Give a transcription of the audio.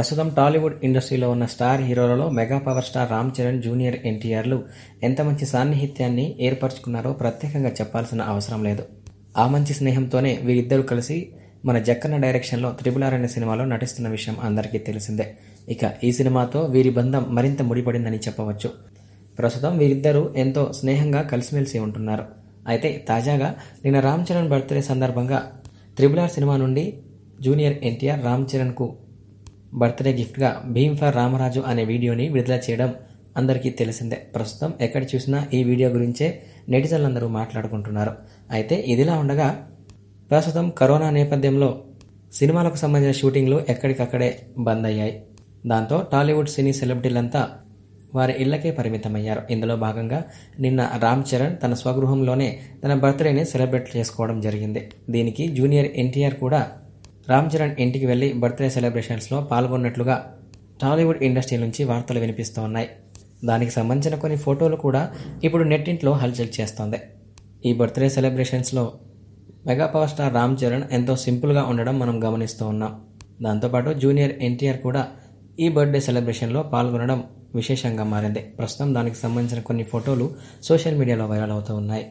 ప్రస్తుతం టాలీవుడ్ ఇండస్ట్రీలో ఉన్న స్టార్ హీరోలలో mega power star Ram Charan junior ఎన్టీఆర్లు ఎంత మంచి సాన్నిహిత్యాన్ని ఏర్పరచుకున్నారో ప్రత్యేకంగా చెప్పాల్సిన అవసరం లేదు ఆ మంచి స్నేహంతోనే వీరిద్దరూ కలిసి మన జక్కన్న డైరెక్షన్లో త్రిపుల్ ఆర్ అనే సినిమాలో నటిస్తున్న విషయం అందరికీ తెలిసిందే ఇక ఈ సినిమాతో వీరి బంధం మరింత ముడిపడిందని చెప్పవచ్చు ప్రస్తుతం వీరిద్దరూ ఎంతో స్నేహంగా కలిసిమెలిసి ఉంటున్నారు అయితే తాజాగా నిన్న రామ్ చరణ్ బర్త్డే సందర్భంగా త్రిబుల్ ఆర్ సినిమా నుండి జూనియర్ ఎన్టీఆర్ రామ్ చరణ్కు బర్త్డే గిఫ్ట్గా భీమ్ ఫర్ రామరాజు అనే వీడియోని విడుదల చేయడం అందరికీ తెలిసిందే ప్రస్తుతం ఎక్కడ చూసినా ఈ వీడియో గురించే నెటిజన్లందరూ మాట్లాడుకుంటున్నారు అయితే ఇదిలా ఉండగా ప్రస్తుతం కరోనా నేపథ్యంలో సినిమాలకు సంబంధించిన షూటింగ్లు ఎక్కడికక్కడే బంద్ అయ్యాయి దాంతో టాలీవుడ్ సినీ సెలబ్రిటీలంతా వారి ఇళ్లకే పరిమితమయ్యారు ఇందులో భాగంగా నిన్న రామ్ చరణ్ తన స్వగృహంలోనే తన బర్త్డేని సెలబ్రేట్ చేసుకోవడం జరిగింది దీనికి జూనియర్ ఎన్టీఆర్ కూడా రామ్ చరణ్ ఇంటికి వెళ్లి బర్త్డే సెలబ్రేషన్స్లో పాల్గొన్నట్లుగా టాలీవుడ్ ఇండస్ట్రీ నుంచి వార్తలు వినిపిస్తూ ఉన్నాయి దానికి సంబంధించిన కొన్ని ఫోటోలు కూడా ఇప్పుడు నెట్టింట్లో హల్చల్ చేస్తోంది ఈ బర్త్డే సెలబ్రేషన్స్లో mega power star Ram Charan ఎంతో సింపుల్గా ఉండడం మనం గమనిస్తూ ఉన్నాం దాంతోపాటు జూనియర్ ఎన్టీఆర్ కూడా ఈ బర్త్డే సెలబ్రేషన్లో పాల్గొనడం విశేషంగా మారింది ప్రస్తుతం దానికి సంబంధించిన కొన్ని ఫోటోలు సోషల్ మీడియాలో వైరల్ అవుతూ ఉన్నాయి